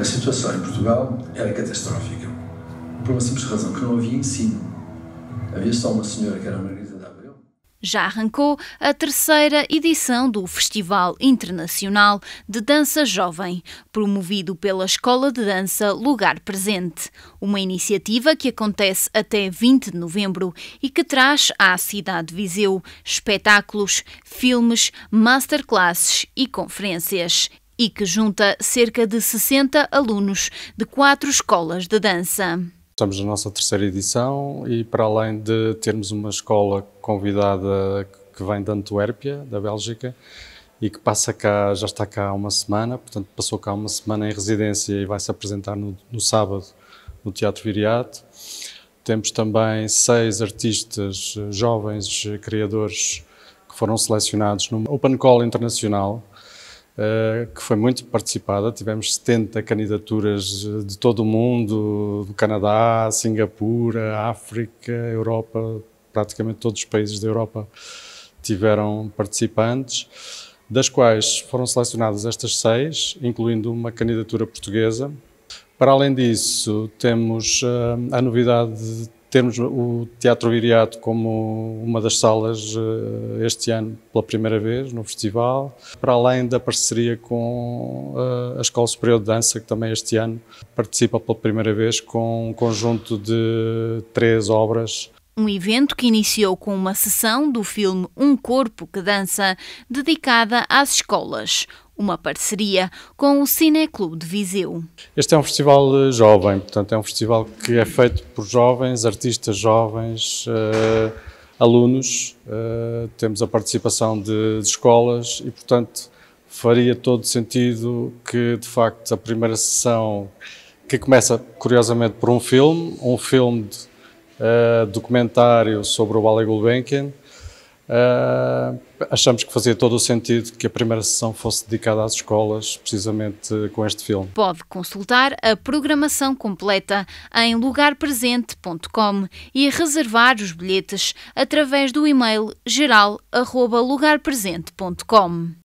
a situação em Portugal era catastrófica. Por uma simples razão, que não havia ensino. Havia só uma senhora que era Margarida de Abreu. Já arrancou a terceira edição do Festival Internacional de Dança Jovem, promovido pela Escola de Dança Lugar Presente, uma iniciativa que acontece até 20 de novembro e que traz à cidade de Viseu espetáculos, filmes, masterclasses e conferências e que junta cerca de 60 alunos de quatro escolas de dança. Estamos na nossa terceira edição e, para além de termos uma escola convidada que vem de Antuérpia, da Bélgica, e que passa cá, já está cá há uma semana, portanto, passou cá uma semana em residência e vai se apresentar no, no sábado no Teatro Viriato. Temos também seis artistas jovens criadores que foram selecionados numa Open Call Internacional, eh, que foi muito participada. Tivemos 70 candidaturas eh, de todo o mundo, do Canadá, Singapura, África, Europa, praticamente todos os países da Europa tiveram participantes, das quais foram selecionadas estas seis, incluindo uma candidatura portuguesa. Para além disso, temos eh, a novidade de termos o Teatro Viriato como uma das salas eh, este ano pela primeira vez no festival, para além da parceria com eh, a Escola Superior de Dança, que também este ano participa pela primeira vez com um conjunto de três obras um evento que iniciou com uma sessão do filme Um Corpo que Dança, dedicada às escolas uma parceria com o Cineclube de Viseu. Este é um festival eh, jovem, portanto, é um festival que é feito por jovens, artistas jovens, uh, alunos, uh, temos a participação de, de escolas e, portanto, faria todo sentido que, de facto, a primeira sessão, que começa curiosamente por um filme, um filme de, uh, documentário sobre o Ballet Gulbenkian, Uh, achamos que fazia todo o sentido que a primeira sessão fosse dedicada às escolas, precisamente com este filme. Pode consultar a programação completa em lugarpresente.com e reservar os bilhetes através do e-mail geral@lugarpresente.com.